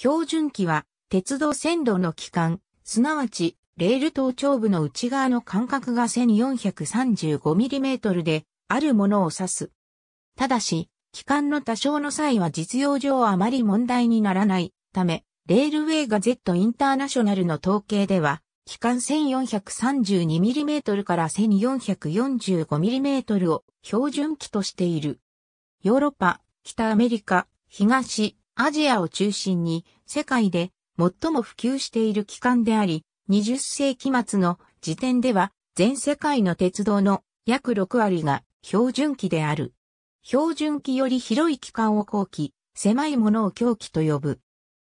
標準機は、鉄道線路の機関、すなわち、レール頭頂部の内側の間隔が 1435mm で、あるものを指す。ただし、機関の多少の際は実用上あまり問題にならないため、レールウェイガ Z インターナショナルの統計では、機関 1432mm から 1445mm を標準機としている。ヨーロッパ、北アメリカ、東、アジアを中心に世界で最も普及している機関であり、20世紀末の時点では全世界の鉄道の約6割が標準機である。標準機より広い機関を後期、狭いものを狂気と呼ぶ。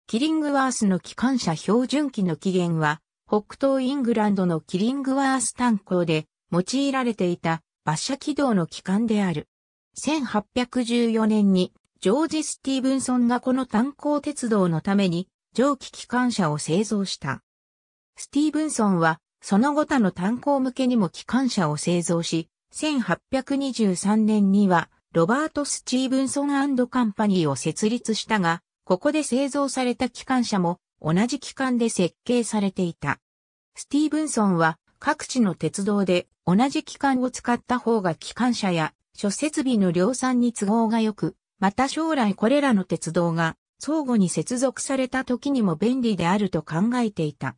キリングワースの機関車標準機の起源は、北東イングランドのキリングワース炭鉱で用いられていた馬車軌道の機関である。1814年にジョージ・スティーブンソンがこの炭鉱鉄道のために蒸気機関車を製造した。スティーブンソンはその後他の炭鉱向けにも機関車を製造し、1823年にはロバート・スチーブンソンカンパニーを設立したが、ここで製造された機関車も同じ機関で設計されていた。スティーブンソンは各地の鉄道で同じ機関を使った方が機関車や諸設備の量産に都合が良く、また将来これらの鉄道が相互に接続された時にも便利であると考えていた。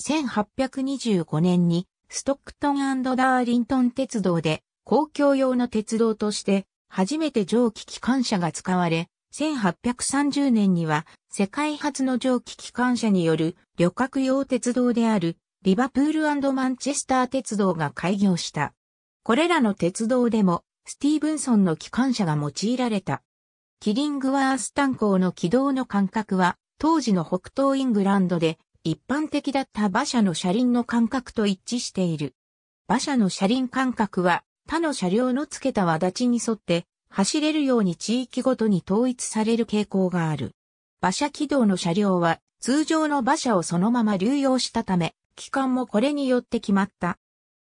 1825年にストックトンダーリントン鉄道で公共用の鉄道として初めて蒸気機関車が使われ、1830年には世界初の蒸気機関車による旅客用鉄道であるリバプールマンチェスター鉄道が開業した。これらの鉄道でもスティーブンソンの機関車が用いられた。キリングワース炭鉱の軌道の間隔は、当時の北東イングランドで一般的だった馬車の車輪の間隔と一致している。馬車の車輪間隔は他の車両の付けた輪立ちに沿って走れるように地域ごとに統一される傾向がある。馬車軌道の車両は通常の馬車をそのまま流用したため、機関もこれによって決まった。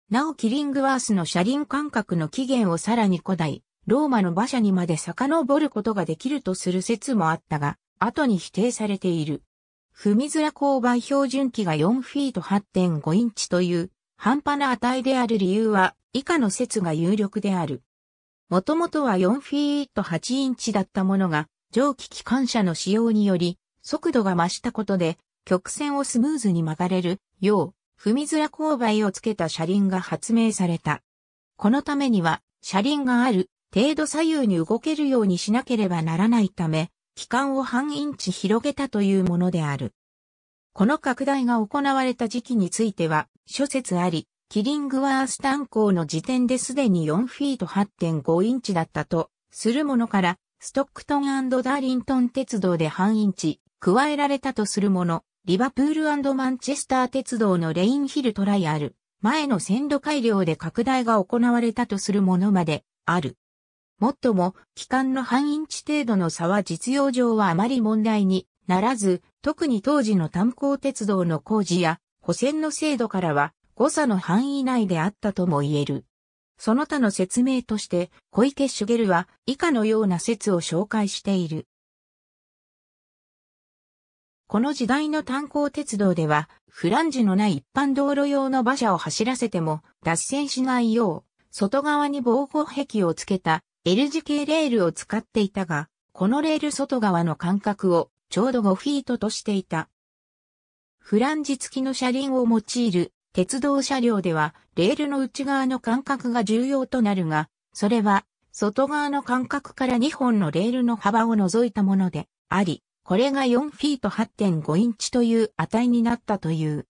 なおキリングワースの車輪感覚の起源をさらに古代、ローマの馬車にまで遡ることができるとする説もあったが、後に否定されている。踏みづら勾配標準器が4フィート8.5インチという半端な値である理由は以下の説が有力である。もともとは4フィート8インチだったものが蒸気機関車の使用により速度が増したことで曲線をスムーズに曲がれるよう踏みづら勾配をつけた車輪が発明された。このためには、車輪がある程度左右に動けるようにしなければならないため、機関を半インチ広げたというものである。この拡大が行われた時期については、諸説あり、キリングワース炭鉱の時点ですでに4フィート8.5インチだったと、するものから、ストックトンダーリントン鉄道で半インチ、加えられたとするもの、リバプールマンチェスター鉄道のレインヒルトライアル、前の線路改良で拡大が行われたとするものまで、ある。もっとも、機関の半インチ程度の差は実用上はあまり問題にならず、特に当時の炭鉱鉄道の工事や補線の制度からは誤差の範囲内であったとも言える。その他の説明として、小池茂は以下のような説を紹介している。この時代の炭鉱鉄道では、フランジのない一般道路用の馬車を走らせても脱線しないよう、外側に防護壁をつけた L 字形レールを使っていたが、このレール外側の間隔をちょうど5フィートとしていた。フランジ付きの車輪を用いる鉄道車両では、レールの内側の間隔が重要となるが、それは、外側の間隔から2本のレールの幅を除いたものであり、これが4フィート8.5インチという値になったという。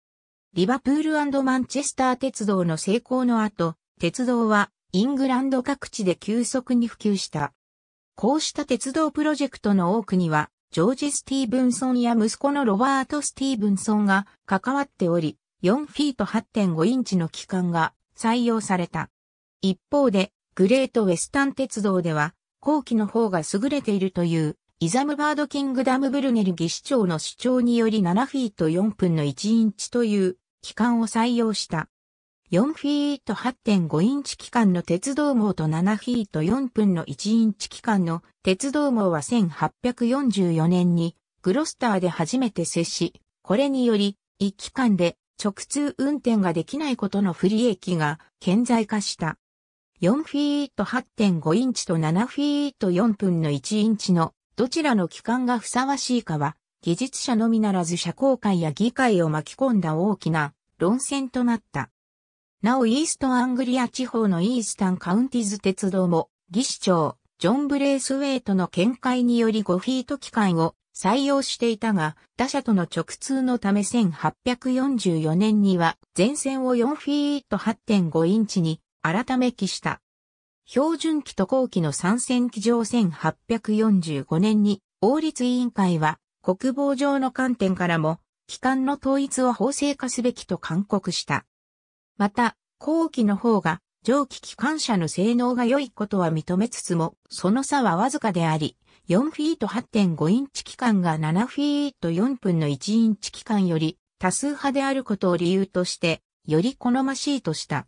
リバプールマンチェスター鉄道の成功の後、鉄道はイングランド各地で急速に普及した。こうした鉄道プロジェクトの多くには、ジョージ・スティーブンソンや息子のロバート・スティーブンソンが関わっており、4フィート8.5インチの機関が採用された。一方で、グレート・ウェスタン鉄道では、後期の方が優れているというイザムバードキングダムブルネル技市長の主張により7フィート4分の1インチという機関を採用した。4フィート8.5インチ機関の鉄道網と7フィート4分の1インチ機関の鉄道網は1844年にグロスターで初めて接し、これにより1機関で直通運転ができないことの不利益が顕在化した。4フィート8.5インチと7フィート4分の1インチのどちらの機関がふさわしいかは、技術者のみならず社交界や議会を巻き込んだ大きな論戦となった。なおイーストアングリア地方のイースタンカウンティズ鉄道も、技師長、ジョン・ブレースウェイトの見解により5フィート機関を採用していたが、他社との直通のため1844年には前線を4フィート8.5インチに改め記した。標準期と後期の参戦機上1845年に、王立委員会は、国防上の観点からも、機関の統一を法制化すべきと勧告した。また、後期の方が、蒸気機関車の性能が良いことは認めつつも、その差はわずかであり、4フィート8.5インチ機関が7フィート4分の1インチ機関より多数派であることを理由として、より好ましいとした。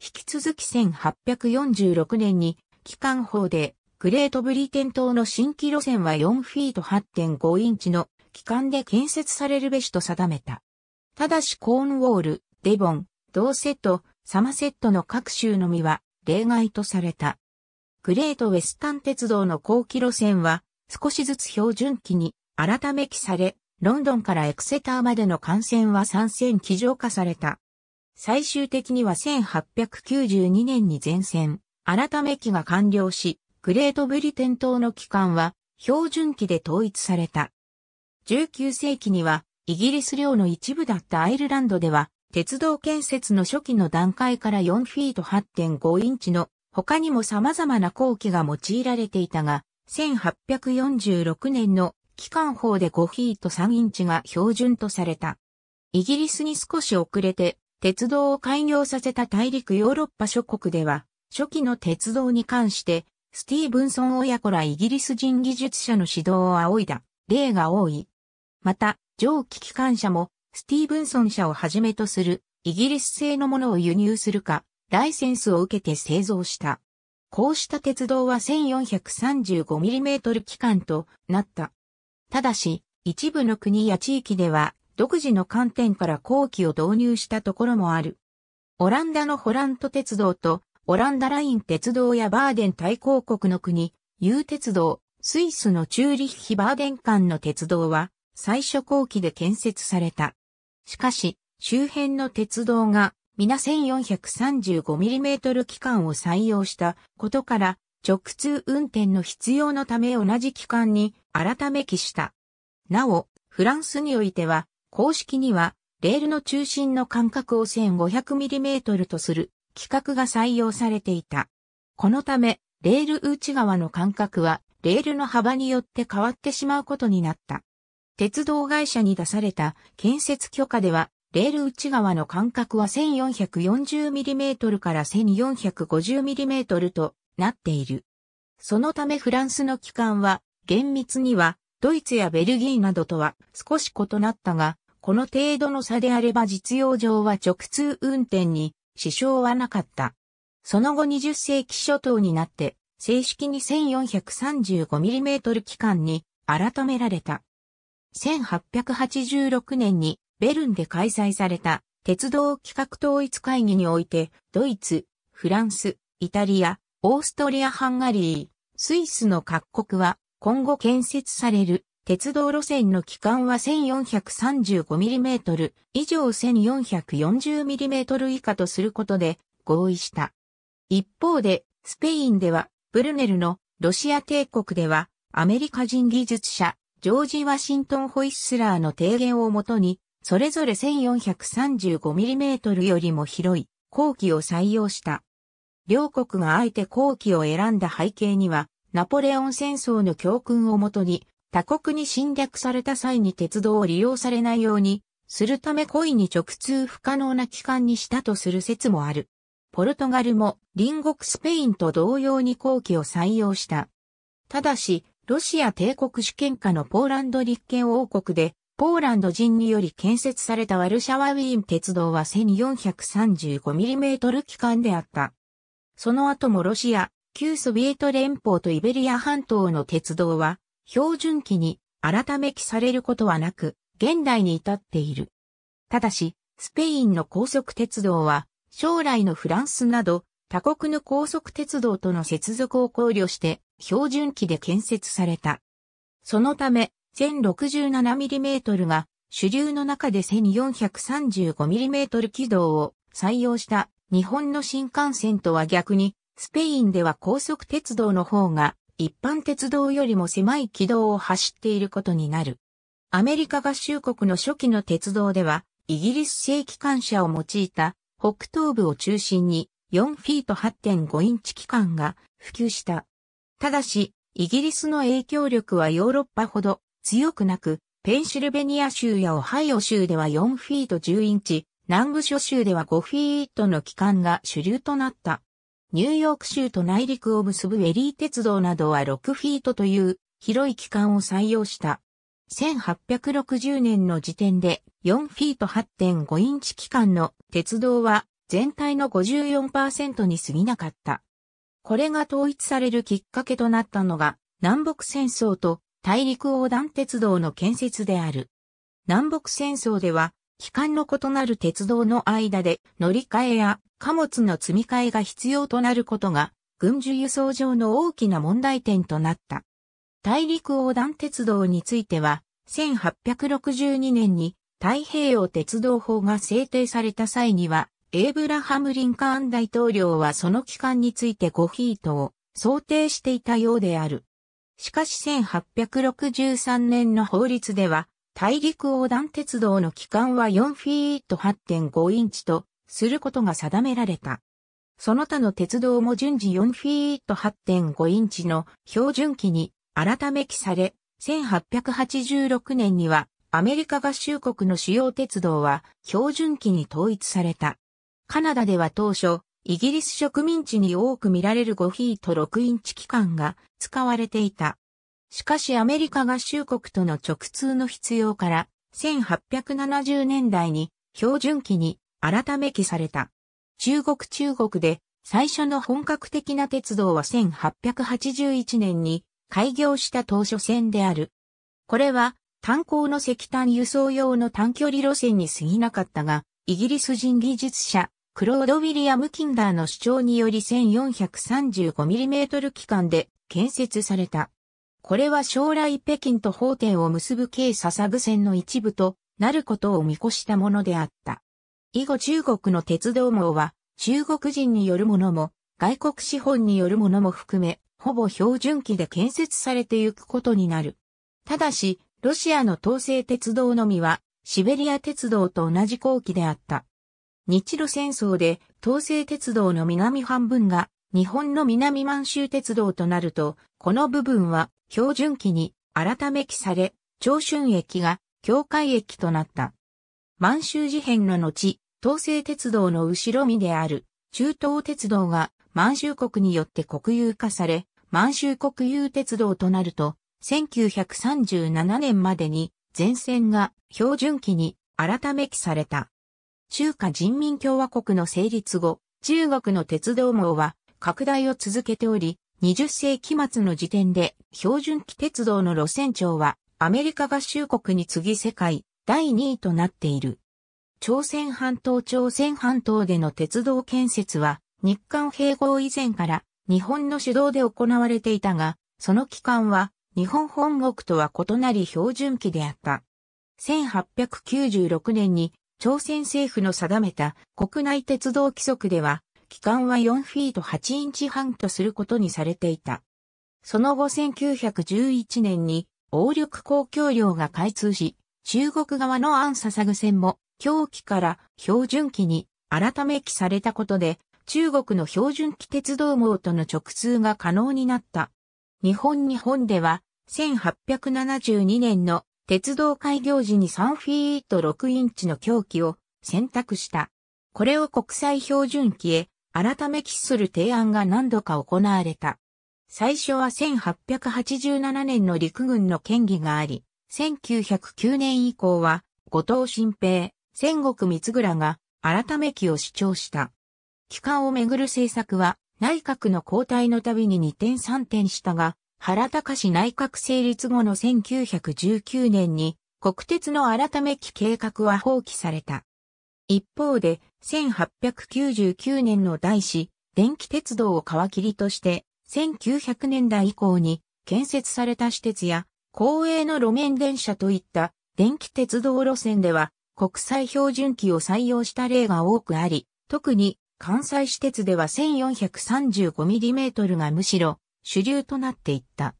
引き続き1846年に、機関法で、グレートブリテン島の新規路線は4フィート8.5インチの機関で建設されるべしと定めた。ただしコーンウォール、デボン、ドーセット、サマセットの各州のみは例外とされた。グレートウェスタン鉄道の後期路線は少しずつ標準期に改め期され、ロンドンからエクセターまでの幹線は3線基上化された。最終的には1892年に前線、改め期が完了し、グレートブリテン島の期間は標準期で統一された。19世紀にはイギリス領の一部だったアイルランドでは、鉄道建設の初期の段階から4フィート8.5インチの他にも様々な工期が用いられていたが、1846年の機関法で5フィート3インチが標準とされた。イギリスに少し遅れて鉄道を開業させた大陸ヨーロッパ諸国では、初期の鉄道に関して、スティーブンソン親子らイギリス人技術者の指導を仰いだ例が多い。また、蒸気機関車も、スティーブンソン社をはじめとするイギリス製のものを輸入するか、ライセンスを受けて製造した。こうした鉄道は 1435mm 機関となった。ただし、一部の国や地域では独自の観点から後期を導入したところもある。オランダのホラント鉄道とオランダライン鉄道やバーデン大公国の国、U 鉄道、スイスのチューリッヒバーデン間の鉄道は最初後期で建設された。しかし、周辺の鉄道が皆 1435mm 機関を採用したことから直通運転の必要のため同じ機関に改め期した。なお、フランスにおいては公式には、レールの中心の間隔を 1500mm とする規格が採用されていた。このため、レール内側の間隔は、レールの幅によって変わってしまうことになった。鉄道会社に出された建設許可では、レール内側の間隔は 1440mm から 1450mm となっている。そのためフランスの機関は、厳密にはドイツやベルギーなどとは少し異なったが、この程度の差であれば実用上は直通運転に支障はなかった。その後20世紀初頭になって、正式に 1435mm 機関に改められた。1886年にベルンで開催された鉄道企画統一会議において、ドイツ、フランス、イタリア、オーストリア・ハンガリー、スイスの各国は今後建設される鉄道路線の期間は 1435mm 以上 1440mm 以下とすることで合意した。一方で、スペインでは、ブルネルのロシア帝国では、アメリカ人技術者、ジョージ・ワシントン・ホイッスラーの提言をもとに、それぞれ 1435mm よりも広い後期を採用した。両国があえて後期を選んだ背景には、ナポレオン戦争の教訓をもとに、他国に侵略された際に鉄道を利用されないように、するため故意に直通不可能な期間にしたとする説もある。ポルトガルも隣国スペインと同様に後期を採用した。ただし、ロシア帝国主権下のポーランド立憲王国で、ポーランド人により建設されたワルシャワウィーン鉄道は 1435mm 期間であった。その後もロシア、旧ソビエト連邦とイベリア半島の鉄道は、標準期に改めきされることはなく、現代に至っている。ただし、スペインの高速鉄道は、将来のフランスなど、他国の高速鉄道との接続を考慮して、標準期で建設された。そのため、1067mm が主流の中で 1435mm 軌道を採用した日本の新幹線とは逆にスペインでは高速鉄道の方が一般鉄道よりも狭い軌道を走っていることになる。アメリカ合衆国の初期の鉄道では、イギリス製機関車を用いた北東部を中心に4フィート8.5インチ機関が普及した。ただし、イギリスの影響力はヨーロッパほど強くなく、ペンシルベニア州やオハイオ州では4フィート10インチ、南部諸州では5フィートの機関が主流となった。ニューヨーク州と内陸を結ぶエリー鉄道などは6フィートという広い期間を採用した。1860年の時点で4フィート8.5インチ期間の鉄道は全体の54%に過ぎなかった。これが統一されるきっかけとなったのが南北戦争と大陸横断鉄道の建設である。南北戦争では期間の異なる鉄道の間で乗り換えや貨物の積み替えが必要となることが軍需輸送上の大きな問題点となった。大陸横断鉄道については、1862年に太平洋鉄道法が制定された際には、エイブラハム・リンカーン大統領はその期間について5ヒートを想定していたようである。しかし1863年の法律では、大陸横断鉄道の期間は4フィート8.5インチとすることが定められた。その他の鉄道も順次4フィート8.5インチの標準機に改め記され、1886年にはアメリカ合衆国の主要鉄道は標準機に統一された。カナダでは当初、イギリス植民地に多く見られる5フィート6インチ機関が使われていた。しかしアメリカ合衆国との直通の必要から、1870年代に標準期に改め期された。中国中国で最初の本格的な鉄道は1881年に開業した当初線である。これは炭鉱の石炭輸送用の短距離路線に過ぎなかったが、イギリス人技術者、クロード・ウィリアム・キンダーの主張により 1435mm 機関で建設された。これは将来北京と法典を結ぶ軽笹具線の一部となることを見越したものであった。以後中国の鉄道網は中国人によるものも外国資本によるものも含めほぼ標準機で建設されてゆくことになる。ただし、ロシアの統制鉄道のみはシベリア鉄道と同じ後期であった。日露戦争で統制鉄道の南半分が日本の南満州鉄道となると、この部分は標準期に改め期され、長春駅が境界駅となった。満州事変の後、東西鉄道の後ろ身である中東鉄道が満州国によって国有化され、満州国有鉄道となると、1937年までに全線が標準期に改め期された。中華人民共和国の成立後、中国の鉄道網は拡大を続けており、20世紀末の時点で標準期鉄道の路線長はアメリカ合衆国に次ぎ世界第2位となっている。朝鮮半島朝鮮半島での鉄道建設は日韓併合以前から日本の主導で行われていたが、その期間は日本本国とは異なり標準期であった。1896年に朝鮮政府の定めた国内鉄道規則では機関は4フィート8インチ半とすることにされていた。その後1911年に、王力公共量が開通し、中国側のササグ戦も、狂気から標準機に改め期されたことで、中国の標準機鉄道網との直通が可能になった。日本日本では、1872年の鉄道開業時に3フィート6インチの狂気を選択した。これを国際標準機へ改めきする提案が何度か行われた。最初は1887年の陸軍の権威があり、1909年以降は、後藤新平、戦国光倉が改め期を主張した。帰還をめぐる政策は、内閣の交代のたびに2点3点したが、原隆内閣成立後の1919年に、国鉄の改め期計画は放棄された。一方で、1899年の大師、電気鉄道を皮切りとして、1900年代以降に建設された私鉄や、公営の路面電車といった電気鉄道路線では、国際標準機を採用した例が多くあり、特に関西私鉄では 1435mm がむしろ主流となっていった。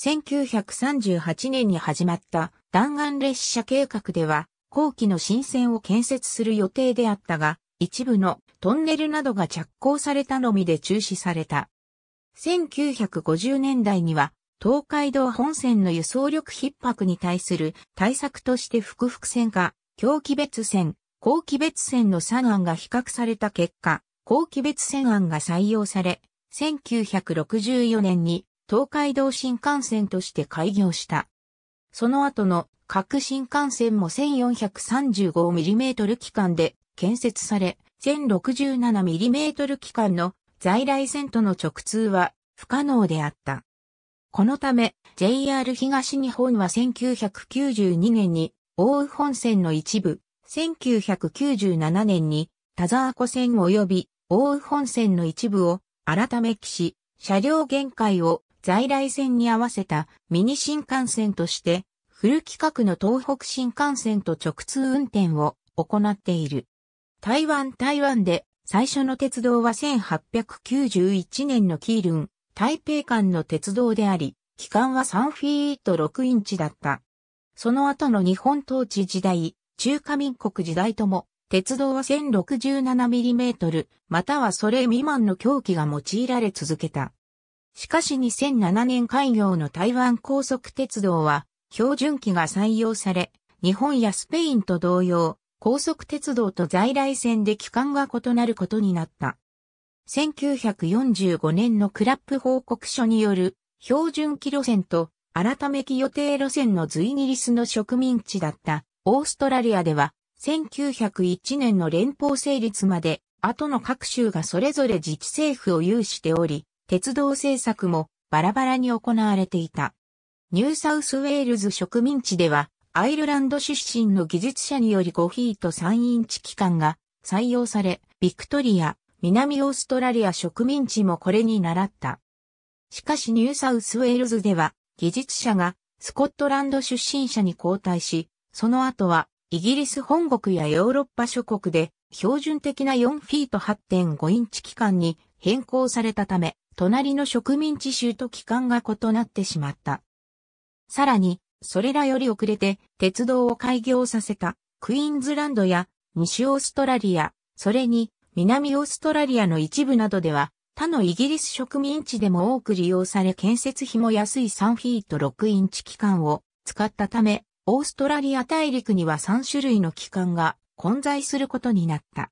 1938年に始まった弾丸列車計画では、後期の新線を建設する予定であったが、一部のトンネルなどが着工されたのみで中止された。1950年代には、東海道本線の輸送力逼迫に対する対策として複々線か、狂気別線、後期別線の3案が比較された結果、後期別線案が採用され、1964年に東海道新幹線として開業した。その後の各新幹線も 1435mm 機関で建設され、1067mm 機関の在来線との直通は不可能であった。このため JR 東日本は1992年に大宇本線の一部、1997年に田沢湖線及び大宇本線の一部を改めきし、車両限界を在来線に合わせたミニ新幹線としてフル規格の東北新幹線と直通運転を行っている。台湾台湾で最初の鉄道は1891年のキールン、台北間の鉄道であり、期間は3フィート6インチだった。その後の日本統治時代、中華民国時代とも、鉄道は1 0 6 7トル、またはそれ未満の狂気が用いられ続けた。しかし2007年開業の台湾高速鉄道は、標準機が採用され、日本やスペインと同様、高速鉄道と在来線で機関が異なることになった。1945年のクラップ報告書による標準機路線と改め機予定路線のズイギリスの植民地だったオーストラリアでは1901年の連邦成立まで後の各州がそれぞれ自治政府を有しており、鉄道政策もバラバラに行われていた。ニューサウスウェールズ植民地では、アイルランド出身の技術者により5フィート3インチ機関が採用され、ビクトリア、南オーストラリア植民地もこれに習った。しかしニューサウスウェールズでは、技術者がスコットランド出身者に交代し、その後はイギリス本国やヨーロッパ諸国で標準的な4フィート8.5インチ機関に変更されたため、隣の植民地州と機関が異なってしまった。さらに、それらより遅れて鉄道を開業させたクイーンズランドや西オーストラリア、それに南オーストラリアの一部などでは他のイギリス植民地でも多く利用され建設費も安い3フィート6インチ機関を使ったため、オーストラリア大陸には3種類の機関が混在することになった。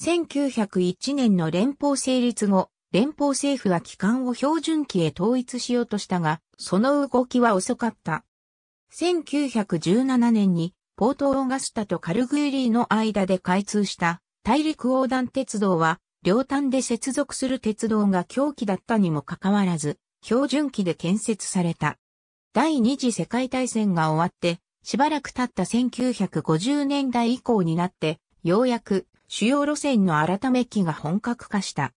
1901年の連邦成立後、連邦政府は機関を標準機へ統一しようとしたが、その動きは遅かった。1917年にポートオーガスタとカルグーリーの間で開通した大陸横断鉄道は、両端で接続する鉄道が狂気だったにもかかわらず、標準機で建設された。第二次世界大戦が終わって、しばらく経った1950年代以降になって、ようやく主要路線の改め機が本格化した。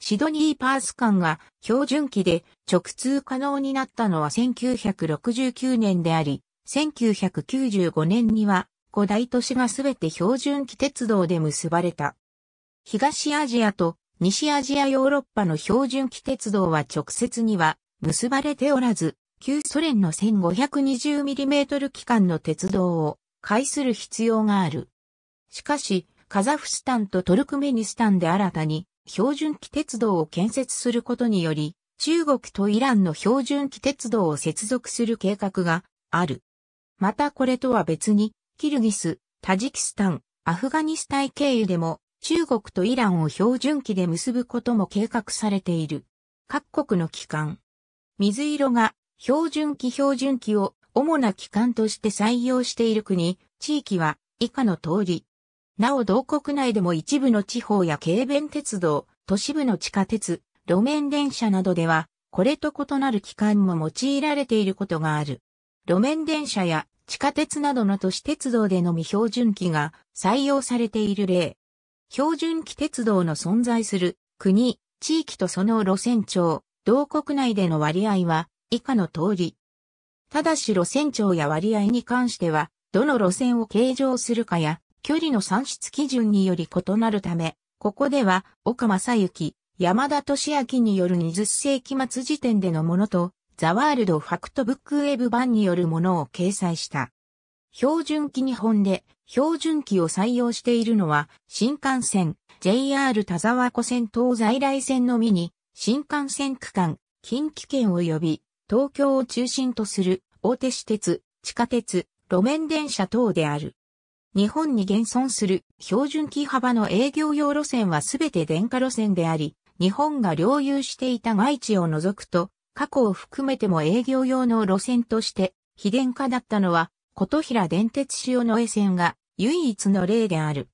シドニーパース間が標準機で直通可能になったのは1969年であり、1995年には古大都市がすべて標準機鉄道で結ばれた。東アジアと西アジアヨーロッパの標準機鉄道は直接には結ばれておらず、旧ソ連の 1520mm 機関の鉄道を介する必要がある。しかし、カザフスタンとトルクメニスタンで新たに標準機鉄道を建設することにより、中国とイランの標準機鉄道を接続する計画がある。またこれとは別に、キルギス、タジキスタン、アフガニスタン経由でも中国とイランを標準機で結ぶことも計画されている。各国の機関。水色が標準機標準機を主な機関として採用している国、地域は以下の通り、なお同国内でも一部の地方や軽便鉄道、都市部の地下鉄、路面電車などでは、これと異なる機関も用いられていることがある。路面電車や地下鉄などの都市鉄道でのみ標準機が採用されている例。標準機鉄道の存在する国、地域とその路線長、同国内での割合は以下の通り。ただし路線長や割合に関しては、どの路線を計上するかや、距離の算出基準により異なるため、ここでは、岡正幸、山田俊明による20世紀末時点でのものと、ザワールドファクトブックウェブ版によるものを掲載した。標準機日本で標準機を採用しているのは新幹線 JR 田沢湖線等在来線のみに新幹線区間近畿圏及び東京を中心とする大手私鉄、地下鉄、路面電車等である。日本に現存する標準期幅の営業用路線はすべて電化路線であり、日本が領有していた外地を除くと、過去を含めても営業用の路線として、非電化だったのは、琴平電鉄潮の江線が唯一の例である。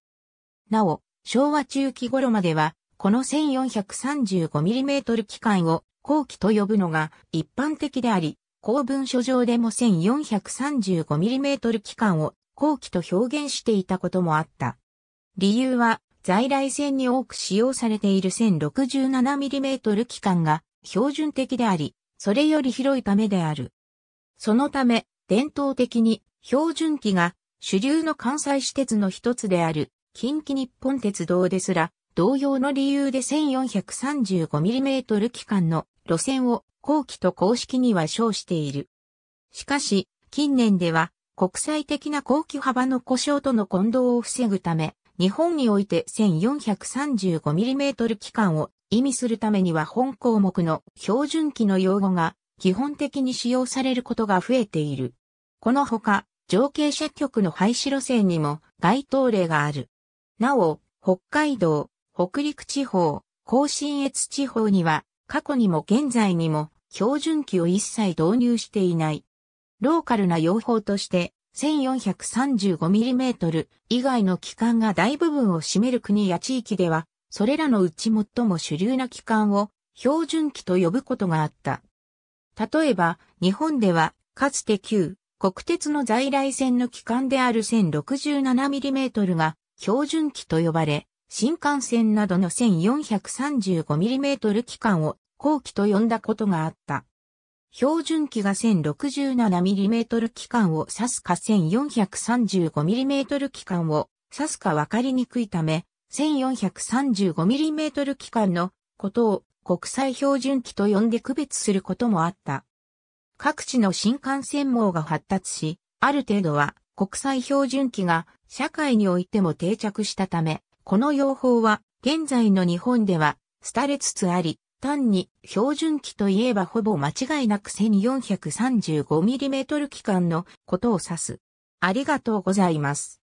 なお、昭和中期頃までは、この 1435mm 機関を後期と呼ぶのが一般的であり、公文書上でも 1435mm 機関を後期と表現していたこともあった。理由は、在来線に多く使用されている 1067mm 機関が標準的であり、それより広いためである。そのため、伝統的に標準機が主流の関西私鉄の一つである近畿日本鉄道ですら、同様の理由で 1435mm 機関の路線を後期と公式には称している。しかし、近年では国際的な後期幅の故障との混同を防ぐため、日本において 1435mm 機関を意味するためには本項目の標準機の用語が基本的に使用されることが増えている。このほか、上景車局の廃止路線にも該当例がある。なお、北海道、北陸地方、甲信越地方には、過去にも現在にも標準機を一切導入していない。ローカルな用法として 1435mm 以外の機関が大部分を占める国や地域では、それらのうち最も主流な機関を標準機と呼ぶことがあった。例えば、日本では、かつて旧国鉄の在来線の機関である 1067mm が標準機と呼ばれ、新幹線などの 1435mm 機関を後期と呼んだことがあった。標準機が 1067mm 機関を指すか 1435mm 機関を指すか分かりにくいため、1435mm 機関のことを国際標準機と呼んで区別することもあった。各地の新幹線網が発達し、ある程度は国際標準機が社会においても定着したため、この用法は現在の日本では廃れつつあり、単に標準機といえばほぼ間違いなく 1435mm 機関のことを指す。ありがとうございます。